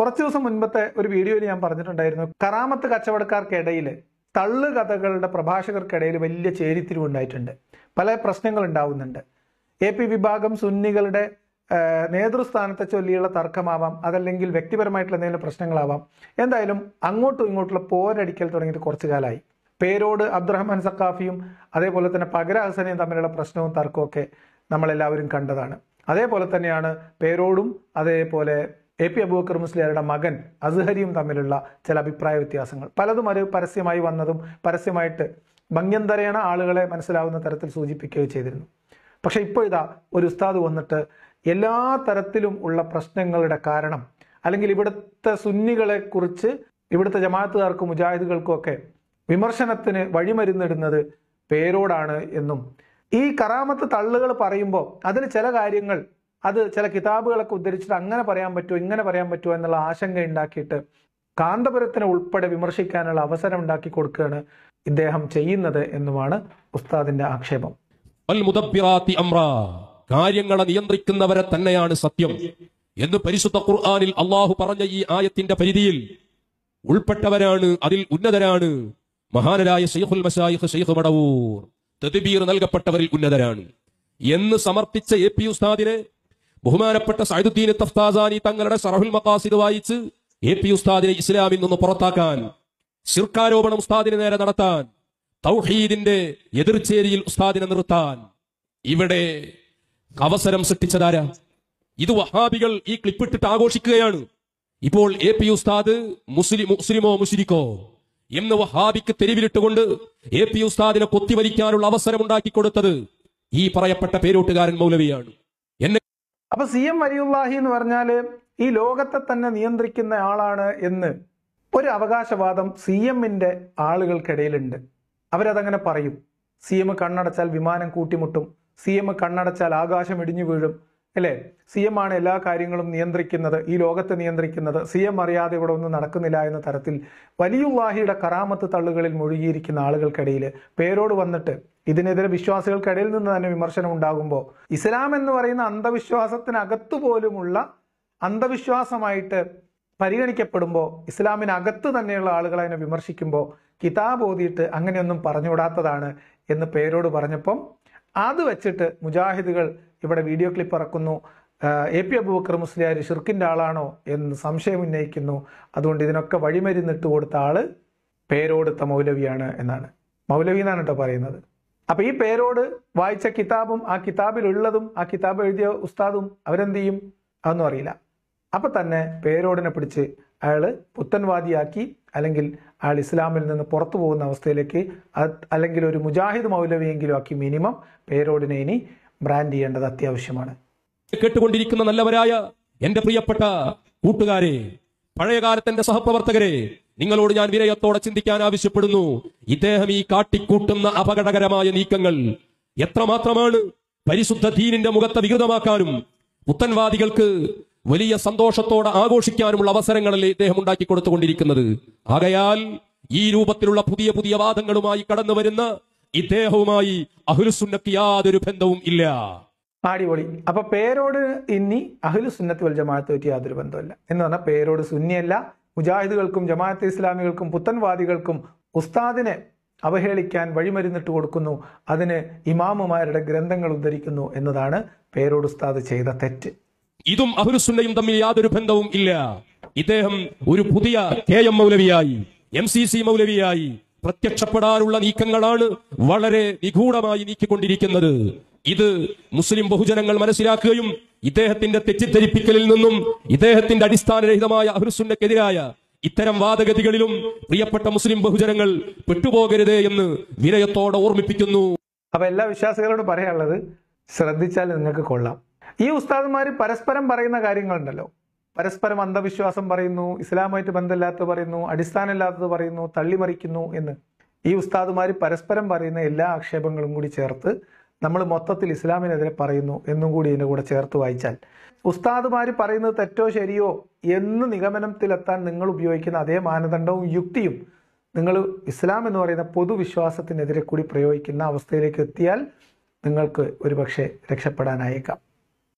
കുറച്ച് ദിവസം മുൻപത്തെ ഒരു വീഡിയോയിൽ ഞാൻ പറഞ്ഞിട്ടുണ്ടായിരുന്നു കറാമത്ത് കച്ചവടക്കാർക്കിടയിൽ തള്ളുകഥകളുടെ പ്രഭാഷകർക്കിടയിൽ വലിയ ഉണ്ടായിട്ടുണ്ട് പല പ്രശ്നങ്ങൾ ഉണ്ടാവുന്നുണ്ട് എ പി വിഭാഗം സുന്നികളുടെ നേതൃസ്ഥാനത്തെ ചൊല്ലിയുള്ള തർക്കമാവാം അതല്ലെങ്കിൽ വ്യക്തിപരമായിട്ടുള്ള എന്തെങ്കിലും പ്രശ്നങ്ങളാവാം എന്തായാലും അങ്ങോട്ടും ഇങ്ങോട്ടുള്ള പോരടിക്കൽ തുടങ്ങിയിട്ട് കുറച്ചു കാലമായി പേരോട് അബ്ദുറഹ്മാൻ സക്കാഫിയും അതേപോലെ തന്നെ പകര ഹസനയും തമ്മിലുള്ള പ്രശ്നവും ഒക്കെ നമ്മളെല്ലാവരും കണ്ടതാണ് അതേപോലെ തന്നെയാണ് പേരോടും അതേപോലെ എ പി അബൂബക്കർ മുസ്ലിയാരുടെ മകൻ അസ്ഹരിയും തമ്മിലുള്ള ചില അഭിപ്രായ വ്യത്യാസങ്ങൾ പലതും ഒരു പരസ്യമായി വന്നതും പരസ്യമായിട്ട് ഭംഗ്യന്തരേണ ആളുകളെ മനസ്സിലാവുന്ന തരത്തിൽ സൂചിപ്പിക്കുകയോ ചെയ്തിരുന്നു പക്ഷേ ഇപ്പോൾ ഇതാ ഒരു ഉസ്താദ് വന്നിട്ട് എല്ലാ തരത്തിലും ഉള്ള പ്രശ്നങ്ങളുടെ കാരണം അല്ലെങ്കിൽ ഇവിടുത്തെ സുന്നികളെ കുറിച്ച് ഇവിടുത്തെ ജമാഅത്തുകാർക്കും മുജാഹിദുകൾക്കും ഒക്കെ വിമർശനത്തിന് വഴിമരുന്നിടുന്നത് പേരോടാണ് എന്നും ഈ കറാമത്ത് തള്ളുകൾ പറയുമ്പോൾ അതിന് ചില കാര്യങ്ങൾ അത് ചില കിതാബുകളൊക്കെ ഉദ്ധരിച്ചിട്ട് അങ്ങനെ പറയാൻ പറ്റുമോ ഇങ്ങനെ പറയാൻ പറ്റുമോ എന്നുള്ള ആശങ്ക ഉണ്ടാക്കിയിട്ട് കാന്തപുരത്തിനെ ഉൾപ്പെടെ വിമർശിക്കാനുള്ള അവസരം ഉണ്ടാക്കി കൊടുക്കുകയാണ് ഇദ്ദേഹം ചെയ്യുന്നത് എന്നുമാണ് ഉസ്താദിന്റെ ആക്ഷേപം കാര്യങ്ങളെ നിയന്ത്രിക്കുന്നവരെ തന്നെയാണ് സത്യം എന്ന് പരിശുദ്ധ ഖുർആാനിൽ അള്ളാഹു പറഞ്ഞ ഈ ആയത്തിന്റെ പരിധിയിൽ ഉൾപ്പെട്ടവരാണ് അതിൽ ഉന്നതരാണ് മഹാനരായ ഷെയ്ഖുൽ മസായിഖ് ഷെയ്ഖ് മടവൂർ തെതുബീർ നൽകപ്പെട്ടവരിൽ ഉന്നതരാണ് എന്ന് സമർപ്പിച്ച എ പി ഉസ്താദിനെ ബഹുമാനപ്പെട്ട സൈദുദ്ദീൻ തഫ്താസാനി തങ്ങളുടെ സറഹുൽ മക്കാസിദ് വായിച്ച് എ പി ഉസ്താദിനെ ഇസ്ലാമിൽ നിന്ന് പുറത്താക്കാൻ ശിർക്കാരോപണം ഉസ്താദിനെ നേരെ നടത്താൻ തൗഹീദിന്റെ എതിർചേരിയിൽ ഉസ്താദിനെ നിർത്താൻ ഇവിടെ അവസരം സൃഷ്ടിച്ചതാരാ ഇത് വഹാബികൾ ഈ ക്ലിപ്പിട്ടിട്ട് ആഘോഷിക്കുകയാണ് ഇപ്പോൾ എ പി ഉസ്താദ് മുസ്ലിം മുസ്ലിമോ മുസ്ലിക്കോ എന്ന് വഹാബിക്ക് തെരുവിലിട്ടുകൊണ്ട് എ പി ഉസ്താദിനെ കൊത്തിവലിക്കാനുള്ള അവസരം ഉണ്ടാക്കി കൊടുത്തത് ഈ പറയപ്പെട്ട പേരോട്ടുകാരൻ മൗലവിയാണ് അപ്പൊ സി എം വലിയുല്ലാഹി എന്ന് പറഞ്ഞാൽ ഈ ലോകത്തെ തന്നെ നിയന്ത്രിക്കുന്ന ആളാണ് എന്ന് ഒരു അവകാശവാദം സി എമ്മിൻ്റെ ആളുകൾക്കിടയിലുണ്ട് അവരതങ്ങനെ പറയും സി എം കണ്ണടച്ചാൽ വിമാനം കൂട്ടിമുട്ടും സി എം കണ്ണടച്ചാൽ ആകാശം ഇടിഞ്ഞു വീഴും അല്ലേ സി എം ആണ് എല്ലാ കാര്യങ്ങളും നിയന്ത്രിക്കുന്നത് ഈ ലോകത്തെ നിയന്ത്രിക്കുന്നത് സി എം അറിയാതെ ഇവിടെ ഒന്നും നടക്കുന്നില്ല എന്ന തരത്തിൽ വലിയുള്ളാഹിയുടെ കറാമത്ത് തള്ളുകളിൽ മുഴുകിയിരിക്കുന്ന ആളുകൾക്കിടയിൽ പേരോട് വന്നിട്ട് ഇതിനെതിരെ വിശ്വാസികൾക്കിടയിൽ നിന്ന് തന്നെ വിമർശനം ഉണ്ടാകുമ്പോൾ ഇസ്ലാം എന്ന് പറയുന്ന അന്ധവിശ്വാസത്തിനകത്തു പോലുമുള്ള അന്ധവിശ്വാസമായിട്ട് പരിഗണിക്കപ്പെടുമ്പോൾ ഇസ്ലാമിനകത്ത് തന്നെയുള്ള ആളുകൾ അതിനെ വിമർശിക്കുമ്പോൾ കിതാബ് ഓതിയിട്ട് അങ്ങനെയൊന്നും പറഞ്ഞുവിടാത്തതാണ് എന്ന് പേരോട് പറഞ്ഞപ്പം അത് വെച്ചിട്ട് മുജാഹിദുകൾ ഇവിടെ വീഡിയോ ക്ലിപ്പ് ഇറക്കുന്നു എ പി അബൂബക്കർ മുസ്ലിയാർ ഷിർക്കിൻ്റെ ആളാണോ എന്ന് സംശയം ഉന്നയിക്കുന്നു അതുകൊണ്ട് ഇതിനൊക്കെ വഴിമരുന്നിട്ട് കൊടുത്ത ആള് പേരോടുത്ത മൗലവിയാണ് എന്നാണ് മൗലവി എന്നാണ് കേട്ടോ പറയുന്നത് അപ്പൊ ഈ പേരോട് വായിച്ച കിതാബും ആ കിതാബിലുള്ളതും ആ കിതാബ് എഴുതിയ ഉസ്താദും അവരെന്ത് ചെയ്യും അതൊന്നും അറിയില്ല അപ്പൊ തന്നെ പേരോടിനെ പിടിച്ച് അയാൾ പുത്തൻവാദിയാക്കി അല്ലെങ്കിൽ അയാൾ ഇസ്ലാമിൽ നിന്ന് പുറത്തു പോകുന്ന അവസ്ഥയിലേക്ക് അല്ലെങ്കിൽ ഒരു മുജാഹിദ് മൗലവിയെങ്കിലും ആക്കി മിനിമം പേരോടിനെ ഇനി ബ്രാൻഡ് ചെയ്യേണ്ടത് അത്യാവശ്യമാണ് കേട്ടുകൊണ്ടിരിക്കുന്ന നല്ലവരായ എന്റെ പ്രിയപ്പെട്ട കൂട്ടുകാരെ പഴയകാലത്തെ സഹപ്രവർത്തകരെ നിങ്ങളോട് ഞാൻ വിനയത്തോടെ ചിന്തിക്കാൻ ആവശ്യപ്പെടുന്നു ഇദ്ദേഹം ഈ കാട്ടിക്കൂട്ടുന്ന അപകടകരമായ നീക്കങ്ങൾ എത്രമാത്രമാണ് പരിശുദ്ധ ധീനിന്റെ മുഖത്തെ വികൃതമാക്കാനും പുത്തൻവാദികൾക്ക് വലിയ സന്തോഷത്തോടെ ആഘോഷിക്കാനുമുള്ള അവസരങ്ങളല്ലേ ഇദ്ദേഹം ഉണ്ടാക്കി കൊടുത്തുകൊണ്ടിരിക്കുന്നത് ആകയാൽ ഈ രൂപത്തിലുള്ള പുതിയ പുതിയ വാദങ്ങളുമായി കടന്നു വരുന്ന ഇദ്ദേഹവുമായി അഹുലുസുന്നക്ക് യാതൊരു ബന്ധവും ഇല്ല അടിപൊളി അപ്പൊ പേരോട് ഇനി അഹ്ലു സുന്നത്ത് ജമാഅത്ത് പറ്റി യാതൊരു ബന്ധമില്ല എന്ന് പറഞ്ഞാൽ പേരോട് സുന്നിയല്ല മുജാഹിദുകൾക്കും ജമാഅത്ത് ഇസ്ലാമികൾക്കും പുത്തൻവാദികൾക്കും ഉസ്താദിനെ അവഹേളിക്കാൻ വഴിമരുന്നിട്ട് കൊടുക്കുന്നു അതിന് ഇമാമുമാരുടെ ഗ്രന്ഥങ്ങൾ ഉദ്ധരിക്കുന്നു എന്നതാണ് പേരോട് ഉസ്താദ് ചെയ്ത തെറ്റ് ഇതും അഹുരുസുന്നയും തമ്മിൽ യാതൊരു ബന്ധവും ഇല്ല ഇദ്ദേഹം ഒരു പുതിയ കെ എം മൗലവിയായി എം സി സി മൗലവിയായി പ്രത്യക്ഷപ്പെടാനുള്ള നീക്കങ്ങളാണ് വളരെ നിഗൂഢമായി നീക്കിക്കൊണ്ടിരിക്കുന്നത് ഇത് മുസ്ലിം ബഹുജനങ്ങൾ മനസ്സിലാക്കുകയും ഇദ്ദേഹത്തിന്റെ തെറ്റിദ്ധരിപ്പിക്കലിൽ നിന്നും ഇദ്ദേഹത്തിന്റെ അടിസ്ഥാനരഹിതമായ അഹുസുന്നക്കെതിരായ ഇത്തരം വാദഗതികളിലും പ്രിയപ്പെട്ട മുസ്ലിം ബഹുജനങ്ങൾ പെട്ടുപോകരുതേ എന്ന് വിനയത്തോടെ ഓർമ്മിപ്പിക്കുന്നു അപ്പൊ എല്ലാ വിശ്വാസികളോടും പറയാനുള്ളത് ശ്രദ്ധിച്ചാൽ നിങ്ങൾക്ക് കൊള്ളാം ഈ ഉസ്താദുമാർ പരസ്പരം പറയുന്ന കാര്യങ്ങളുണ്ടല്ലോ പരസ്പരം അന്ധവിശ്വാസം പറയുന്നു ഇസ്ലാമായിട്ട് ബന്ധമില്ലാത്തത് പറയുന്നു അടിസ്ഥാനമില്ലാത്തത് പറയുന്നു തള്ളിമറിക്കുന്നു എന്ന് ഈ ഉസ്താദുമാർ പരസ്പരം പറയുന്ന എല്ലാ ആക്ഷേപങ്ങളും കൂടി ചേർത്ത് നമ്മൾ മൊത്തത്തിൽ ഇസ്ലാമിനെതിരെ പറയുന്നു എന്നും കൂടി ഇതിൻ്റെ കൂടെ ചേർത്ത് വായിച്ചാൽ ഉസ്താദുമാർ പറയുന്നത് തെറ്റോ ശരിയോ എന്ന് നിഗമനത്തിലെത്താൻ നിങ്ങൾ ഉപയോഗിക്കുന്ന അതേ മാനദണ്ഡവും യുക്തിയും നിങ്ങൾ ഇസ്ലാം എന്ന് പറയുന്ന പൊതുവിശ്വാസത്തിനെതിരെ കൂടി പ്രയോഗിക്കുന്ന അവസ്ഥയിലേക്ക് എത്തിയാൽ നിങ്ങൾക്ക് ഒരുപക്ഷെ രക്ഷപ്പെടാനായേക്കാം